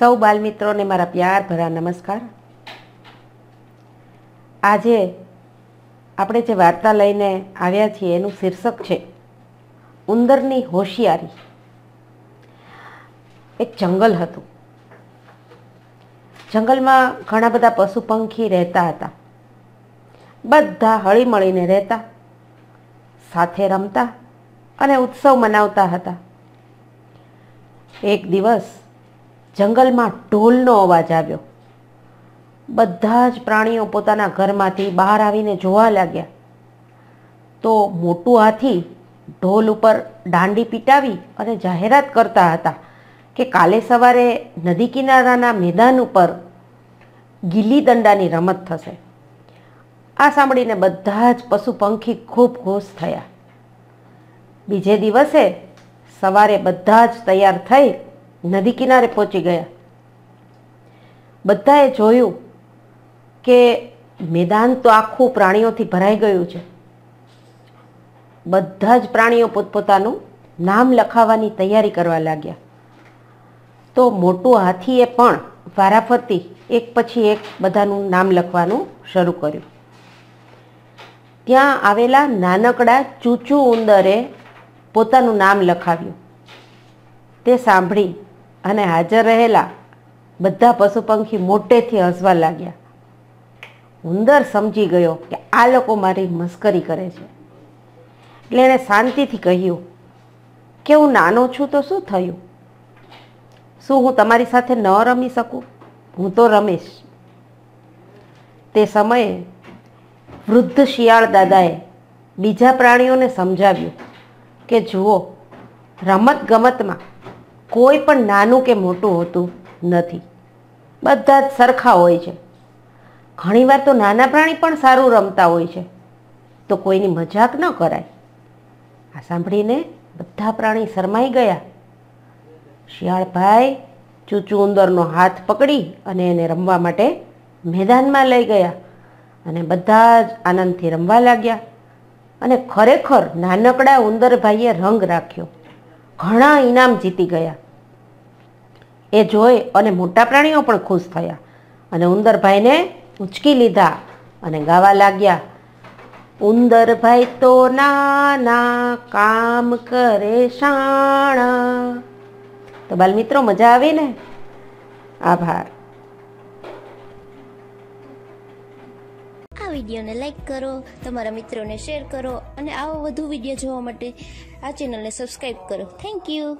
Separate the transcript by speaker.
Speaker 1: સૌ બાલમિત્રોને મારા પ્યાર ભરા નમસ્કાર આજે આપણે જે વાર્તા લઈને આવ્યા છીએ એનું શીર્ષક છે ઉંદરની હોશિયારી એક જંગલ હતું જંગલમાં ઘણા બધા પશુ પંખી રહેતા હતા બધા હળીમળીને રહેતા સાથે રમતા અને ઉત્સવ મનાવતા હતા એક દિવસ જંગલમાં ઢોલનો અવાજ આવ્યો બધા જ પ્રાણીઓ પોતાના ઘરમાંથી બહાર આવીને જોવા લાગ્યા તો મોટું હાથી ઢોલ ઉપર દાંડી પીટાવી અને જાહેરાત કરતા હતા કે કાલે સવારે નદી કિનારાના મેદાન ઉપર ગીલી દંડાની રમત થશે આ સાંભળીને બધા જ પશુ પંખી ખૂબ ખુશ થયા બીજે દિવસે સવારે બધા જ તૈયાર થઈ નદી કિનારે પહોંચી ગયા બધાએ જોયું કે મેદાન તો આખું પ્રાણીઓથી ભરાઈ ગયું છે બધા જ પ્રાણીઓ પોતપોતાનું નામ લખાવવાની તૈયારી કરવા લાગ્યા તો મોટું હાથીએ પણ વારાફરતી એક પછી એક બધાનું નામ લખવાનું શરૂ કર્યું ત્યાં આવેલા નાનકડા ચૂચુ ઉંદરે પોતાનું નામ લખાવ્યું તે સાંભળી અને હાજર રહેલા બધા પશુ પંખી મોટેથી હસવા લાગ્યા ઉંદર સમજી ગયો કે આ લોકો મારી મસ્કરી કરે છે એટલે એણે શાંતિથી કહ્યું કે હું નાનો છું તો શું થયું શું હું તમારી સાથે ન રમી શકું હું તો રમીશ તે સમયે વૃદ્ધ શિયાળ દાદાએ બીજા પ્રાણીઓને સમજાવ્યું કે જુઓ રમત ગમતમાં કોઈ પણ નાનું કે મોટું હોતું નથી બધા જ સરખા હોય છે ઘણીવાર તો નાના પ્રાણી પણ સારું રમતા હોય છે તો કોઈની મજાક ન કરાય આ સાંભળીને બધા પ્રાણી શરમાઈ ગયા શિયાળભાઈ ચૂચુ ઉંદરનો હાથ પકડી અને એને રમવા માટે મેદાનમાં લઈ ગયા અને બધા જ આનંદથી રમવા લાગ્યા અને ખરેખર નાનકડા ઉંદરભાઈએ રંગ રાખ્યો ઘણા ઇનામ જીતી ગયા એ જોઈ અને મોટા પ્રાણીઓ પણ ખુશ થયા અને ઉંદરભાઈને ઉંચકી લીધા અને ગાવા લાગ્યા ઉંદરભાઈ તો નાના કામ કરે શાણા તો બાલમિત્રો મજા આવી ને આભાર વિડીયોને લાઇક કરો તમારા મિત્રોને શેર કરો અને આવો વધુ વિડીયો જોવા માટે આ ચેનલને સબસ્ક્રાઈબ કરો થેન્ક યુ